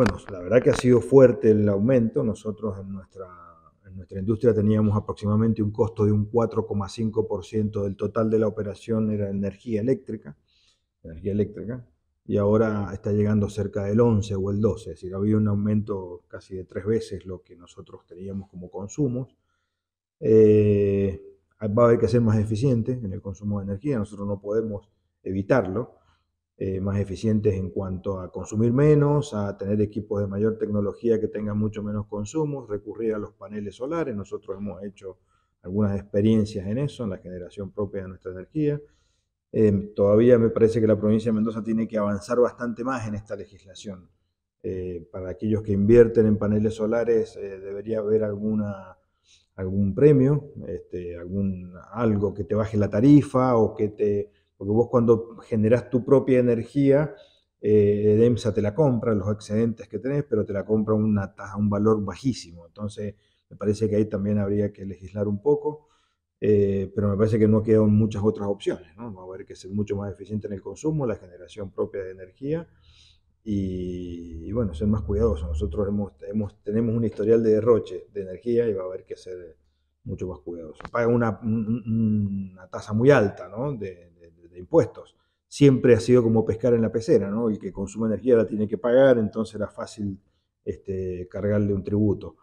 Bueno, la verdad que ha sido fuerte el aumento. Nosotros en nuestra, industria teníamos aproximadamente un costo de un 4,5% del total de la operación era energía eléctrica, energía eléctrica, y ahora está llegando cerca del 11 o el 12, es decir, había un aumento casi de tres veces lo que nosotros teníamos como consumos. Eh, va a haber que ser más eficiente en el consumo de energía, nosotros no podemos evitarlo, eh, más eficientes en cuanto a consumir menos, a tener equipos de mayor tecnología que tengan mucho menos consumo, recurrir a los paneles solares. Nosotros hemos hecho algunas experiencias en eso, en la generación propia de nuestra energía. Em, todavía me parece que la provincia de Mendoza tiene que avanzar bastante más en esta legislación. Eh, para aquellos que invierten en paneles solares eh, debería haber alguna, algún premio, este, algún, algo que te baje la tarifa o que te porque vos cuando generás tu propia energía, eh, te la compra, los excedentes que tenés, pero te la compra una a un valor bajísimo. Entonces, me parece que ahí también habría que legislar un poco, eh, pero me parece que no quedan muchas otras opciones. ¿no? Va a haber que ser mucho más eficiente en el consumo, la generación propia de energía y, bueno, ser más cuidadosos. Nosotros tenemos un historial de derroche de energía y va a haber que ser mucho más cuidadosos. Paga una, tasa muy alta ¿no? de, impuestos. Siempre ha sido como pescar en la pecera, ¿no? Y que consume energía la tiene que pagar, entonces era fácil este, cargarle un tributo.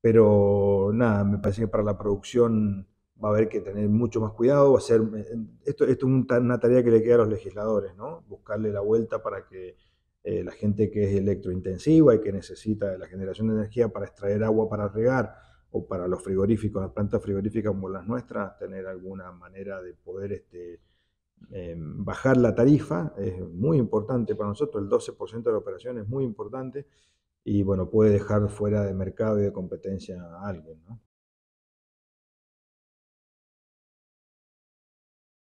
Pero nada, me parece que para la producción va a haber que tener mucho más cuidado, va a ser, eh, esto, es una tarea que le queda a los legisladores, ¿no? Buscarle la vuelta para que eh, la gente que es electrointensiva y que necesita la generación de energía para extraer agua para regar o para los frigoríficos, las plantas frigoríficas como las nuestras, tener alguna manera de poder este, Em, bajar la tarifa, es muy importante para nosotros, el 12% de la operación es muy importante y bueno, puede dejar fuera de mercado y de competencia a alguien. ¿no?